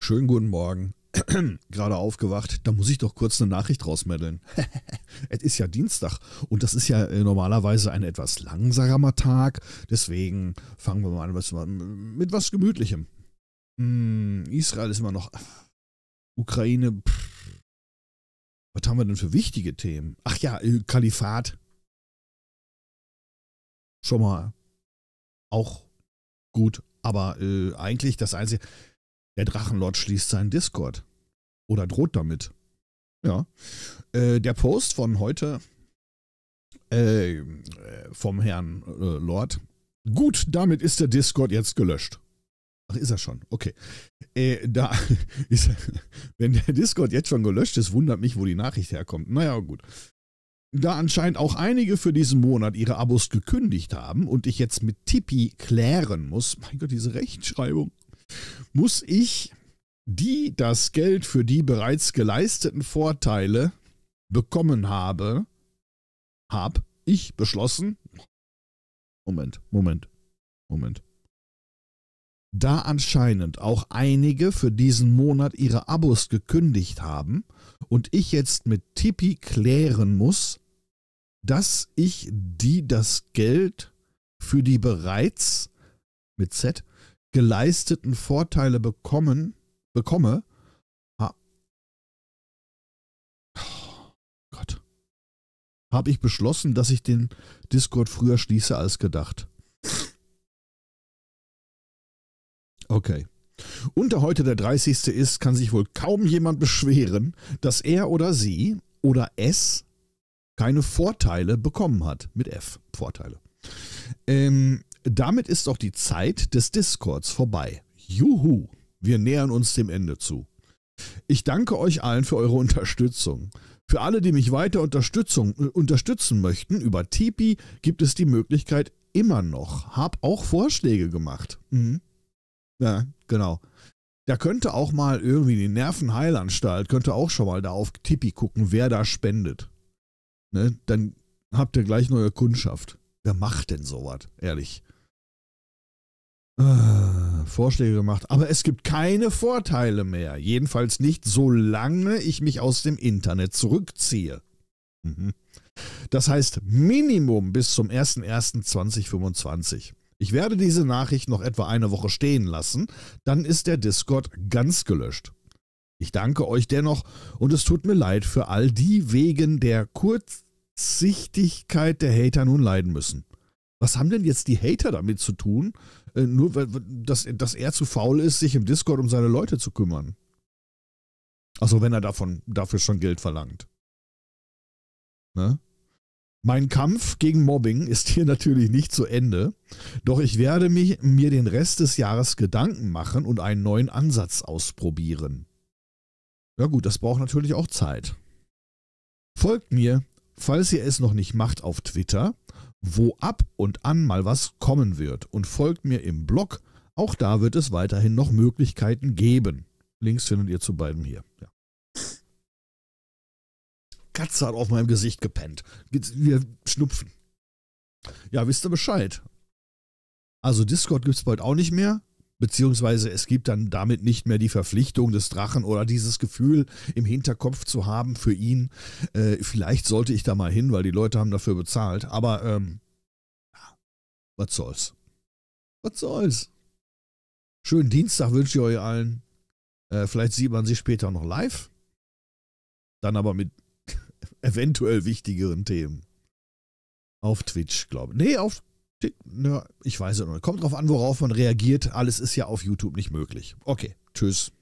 Schönen guten Morgen. Gerade aufgewacht, da muss ich doch kurz eine Nachricht rausmeddeln. es ist ja Dienstag und das ist ja äh, normalerweise ein etwas langsamer Tag. Deswegen fangen wir mal an mit was Gemütlichem. Hm, Israel ist immer noch. Ukraine. Pff. Was haben wir denn für wichtige Themen? Ach ja, äh, Kalifat. Schon mal auch gut, aber äh, eigentlich das Einzige, der Drachenlord schließt seinen Discord. Oder droht damit. Ja. Äh, der Post von heute äh, vom Herrn äh, Lord. Gut, damit ist der Discord jetzt gelöscht. Ach, ist er schon. Okay. Äh, da ist, wenn der Discord jetzt schon gelöscht ist, wundert mich, wo die Nachricht herkommt. Naja, gut. Da anscheinend auch einige für diesen Monat ihre Abos gekündigt haben und ich jetzt mit Tippi klären muss, mein Gott, diese Rechtschreibung, muss ich die das Geld für die bereits geleisteten Vorteile bekommen habe, habe ich beschlossen. Moment, Moment, Moment. Da anscheinend auch einige für diesen Monat ihre Abos gekündigt haben und ich jetzt mit Tippi klären muss, dass ich die das Geld für die bereits mit Z geleisteten Vorteile bekommen, bekomme, ha oh Gott, habe ich beschlossen, dass ich den Discord früher schließe als gedacht. Okay. Und da heute der 30. ist, kann sich wohl kaum jemand beschweren, dass er oder sie oder es keine Vorteile bekommen hat. Mit F, Vorteile. Ähm, damit ist auch die Zeit des Discords vorbei. Juhu, wir nähern uns dem Ende zu. Ich danke euch allen für eure Unterstützung. Für alle, die mich weiter Unterstützung, äh, unterstützen möchten, über Tipi gibt es die Möglichkeit immer noch. Hab auch Vorschläge gemacht. Mhm. Ja, genau. Da könnte auch mal irgendwie die Nervenheilanstalt, könnte auch schon mal da auf Tipi gucken, wer da spendet. Ne? Dann habt ihr gleich neue Kundschaft. Wer macht denn sowas? Ehrlich. Ah, Vorschläge gemacht, aber es gibt keine Vorteile mehr. Jedenfalls nicht, solange ich mich aus dem Internet zurückziehe. Mhm. Das heißt Minimum bis zum 01.01.2025. Ich werde diese Nachricht noch etwa eine Woche stehen lassen, dann ist der Discord ganz gelöscht. Ich danke euch dennoch und es tut mir leid für all die wegen der Kurzsichtigkeit der Hater nun leiden müssen. Was haben denn jetzt die Hater damit zu tun, äh, nur weil, dass, dass er zu faul ist, sich im Discord um seine Leute zu kümmern? Also wenn er davon, dafür schon Geld verlangt. Ne? Mein Kampf gegen Mobbing ist hier natürlich nicht zu Ende, doch ich werde mich, mir den Rest des Jahres Gedanken machen und einen neuen Ansatz ausprobieren. Ja gut, das braucht natürlich auch Zeit. Folgt mir, falls ihr es noch nicht macht, auf Twitter wo ab und an mal was kommen wird und folgt mir im Blog. Auch da wird es weiterhin noch Möglichkeiten geben. Links findet ihr zu beiden hier. Ja. Katze hat auf meinem Gesicht gepennt. Wir schnupfen. Ja, wisst ihr Bescheid. Also Discord gibt es bald auch nicht mehr beziehungsweise es gibt dann damit nicht mehr die Verpflichtung des Drachen oder dieses Gefühl im Hinterkopf zu haben für ihn, äh, vielleicht sollte ich da mal hin, weil die Leute haben dafür bezahlt, aber ähm, was soll's. Was soll's. Schönen Dienstag wünsche ich euch allen. Äh, vielleicht sieht man sich später noch live, dann aber mit eventuell wichtigeren Themen. Auf Twitch, glaube ich. Nee, auf na, ich weiß es noch. Kommt drauf an, worauf man reagiert. Alles ist ja auf YouTube nicht möglich. Okay, tschüss.